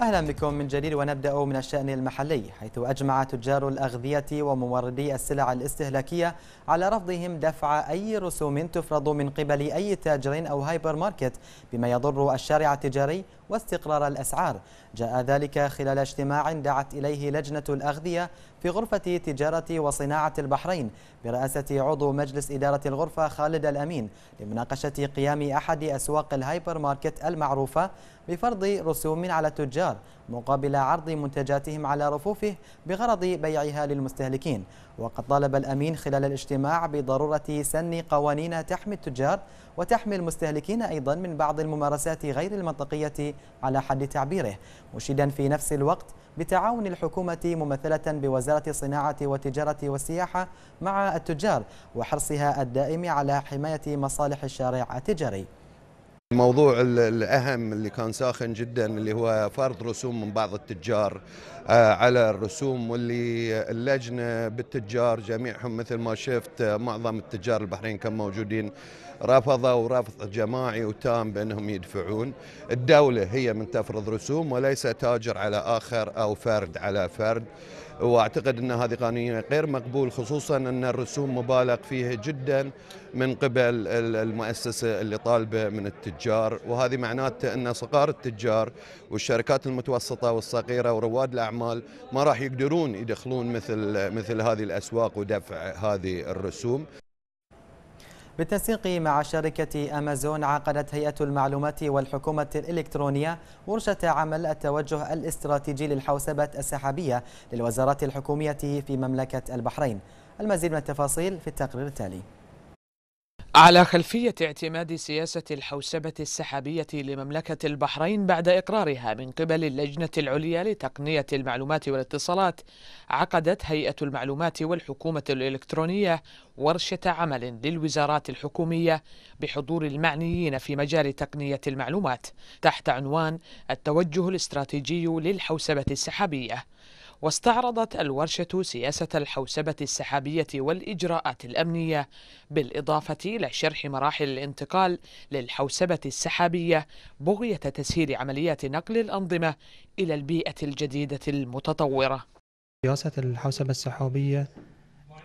أهلا بكم من جديد ونبدأ من الشأن المحلي حيث أجمع تجار الأغذية وموردي السلع الاستهلاكية على رفضهم دفع أي رسوم تفرض من قبل أي تاجر أو هايبر ماركت بما يضر الشارع التجاري واستقرار الأسعار جاء ذلك خلال اجتماع دعت إليه لجنة الأغذية في غرفة تجارة وصناعة البحرين برئاسة عضو مجلس إدارة الغرفة خالد الأمين لمناقشة قيام أحد أسواق الهايبر ماركت المعروفة بفرض رسوم على التجار مقابل عرض منتجاتهم على رفوفه بغرض بيعها للمستهلكين وقد طالب الأمين خلال الاجتماع بضرورة سن قوانين تحمي التجار وتحمي المستهلكين أيضا من بعض الممارسات غير المنطقية على حد تعبيره مشيدا في نفس الوقت بتعاون الحكومة ممثلة بوزارة الصناعة والتجارة والسياحة مع التجار وحرصها الدائم على حماية مصالح الشارع التجاري الموضوع الأهم اللي كان ساخن جدا اللي هو فرض رسوم من بعض التجار آه، على الرسوم واللي اللجنة بالتجار جميعهم مثل ما شفت آه، معظم التجار البحرين كانوا موجودين رفضوا رفض جماعي وتام بأنهم يدفعون الدولة هي من تفرض رسوم وليس تاجر على آخر أو فرد على فرد واعتقد ان هذه قانونيه غير مقبول خصوصا ان الرسوم مبالغ فيها جدا من قبل المؤسسه اللي طالبه من التجار وهذه معناته ان صغار التجار والشركات المتوسطه والصغيره ورواد الاعمال ما راح يقدرون يدخلون مثل مثل هذه الاسواق ودفع هذه الرسوم بالتنسيق مع شركة أمازون عقدت هيئة المعلومات والحكومة الإلكترونية ورشة عمل التوجه الاستراتيجي للحوسبة السحابية للوزارات الحكومية في مملكة البحرين المزيد من التفاصيل في التقرير التالي على خلفية اعتماد سياسة الحوسبة السحابية لمملكة البحرين بعد إقرارها من قبل اللجنة العليا لتقنية المعلومات والاتصالات عقدت هيئة المعلومات والحكومة الإلكترونية ورشة عمل للوزارات الحكومية بحضور المعنيين في مجال تقنية المعلومات تحت عنوان التوجه الاستراتيجي للحوسبة السحابية واستعرضت الورشة سياسة الحوسبة السحابية والإجراءات الأمنية بالإضافة إلى شرح مراحل الانتقال للحوسبة السحابية بغية تسهيل عمليات نقل الأنظمة إلى البيئة الجديدة المتطورة سياسة الحوسبة السحابية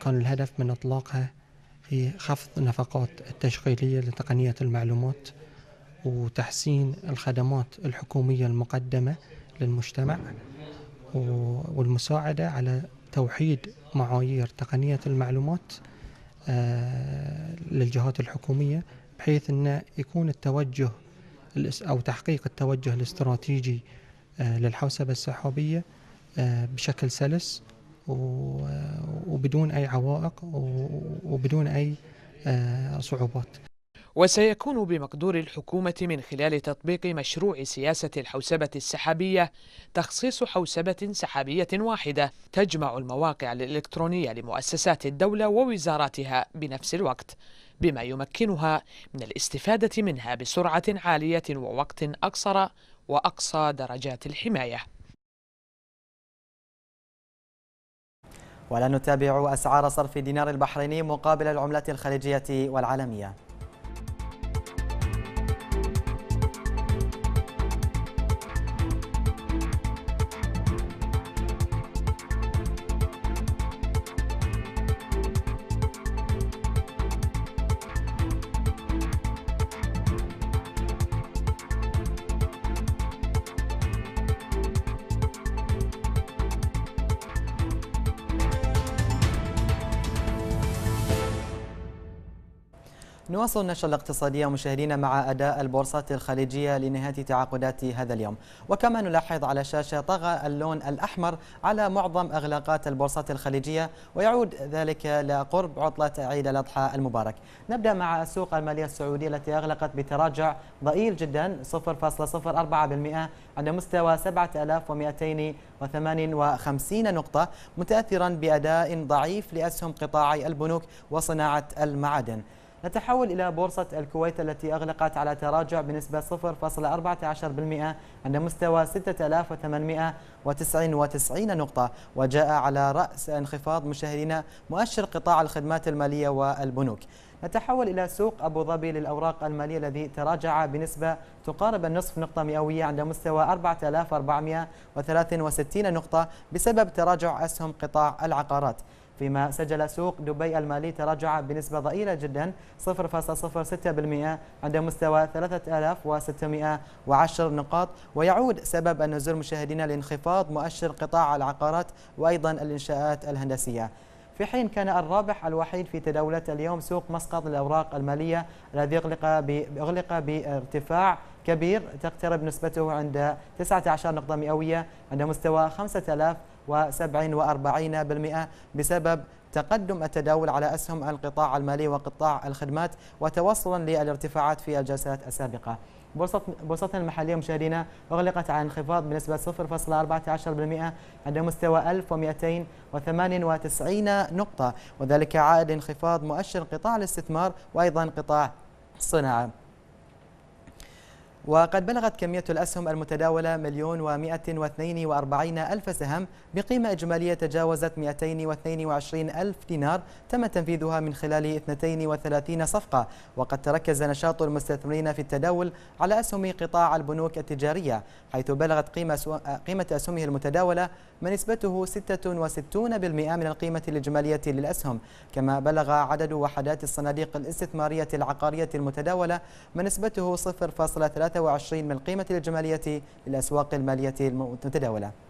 كان الهدف من إطلاقها هي خفض النفقات التشغيلية لتقنية المعلومات وتحسين الخدمات الحكومية المقدمة للمجتمع والمساعدة على توحيد معايير تقنية المعلومات آه، للجهات الحكومية بحيث أن يكون التوجه أو تحقيق التوجه الاستراتيجي آه، للحوسبة السحابية آه، بشكل سلس وبدون أي عوائق وبدون أي صعوبات وسيكون بمقدور الحكومة من خلال تطبيق مشروع سياسة الحوسبة السحابية تخصيص حوسبة سحابية واحدة تجمع المواقع الإلكترونية لمؤسسات الدولة ووزاراتها بنفس الوقت بما يمكنها من الاستفادة منها بسرعة عالية ووقت أقصر وأقصى درجات الحماية ولا نتابع أسعار صرف الدينار البحريني مقابل العملات الخليجية والعالمية نواصل النشرة الاقتصادية مشاهدينا مع أداء البورصات الخليجية لنهاية تعاقدات هذا اليوم وكما نلاحظ على الشاشة طغى اللون الأحمر على معظم أغلاقات البورصات الخليجية ويعود ذلك لقرب عطلة عيد الأضحى المبارك نبدأ مع السوق المالية السعودية التي أغلقت بتراجع ضئيل جدا 0.04% عند مستوى 7258 نقطة متأثرا بأداء ضعيف لأسهم قطاعي البنوك وصناعة المعادن نتحول إلى بورصة الكويت التي أغلقت على تراجع بنسبة 0.14% عند مستوى 6899 نقطة وجاء على رأس انخفاض مشاهدينا مؤشر قطاع الخدمات المالية والبنوك نتحول إلى سوق أبو ظبي للأوراق المالية الذي تراجع بنسبة تقارب النصف نقطة مئوية عند مستوى 4463 نقطة بسبب تراجع أسهم قطاع العقارات فيما سجل سوق دبي المالي تراجع بنسبة ضئيلة جدا 0.06% عند مستوى 3610 نقاط ويعود سبب النزول مشاهدينا لانخفاض مؤشر قطاع العقارات وأيضا الإنشاءات الهندسية في حين كان الرابح الوحيد في تداولة اليوم سوق مسقط للأوراق المالية الذي أغلق بارتفاع كبير تقترب نسبته عند 19 نقطة مئوية عند مستوى 5000 و47% بسبب تقدم التداول على أسهم القطاع المالي وقطاع الخدمات وتوصلا للارتفاعات في الجلسات السابقة بورصتنا المحلية مشاهدينا أغلقت على انخفاض بنسبة 0.14% عند مستوى 1298 نقطة وذلك عائد انخفاض مؤشر قطاع الاستثمار وأيضا قطاع الصناعة وقد بلغت كمية الأسهم المتداولة مليون ومائة واثنين وأربعين ألف سهم بقيمة إجمالية تجاوزت وعشرين ألف دينار تم تنفيذها من خلال 32 صفقة وقد تركز نشاط المستثمرين في التداول على أسهم قطاع البنوك التجارية حيث بلغت قيمة, قيمة أسهمه المتداولة ما نسبته 66% من القيمة الإجمالية للأسهم كما بلغ عدد وحدات الصناديق الاستثمارية العقارية المتداولة ما نسبته 0.3 23 من القيمة الإجمالية للأسواق المالية المتداولة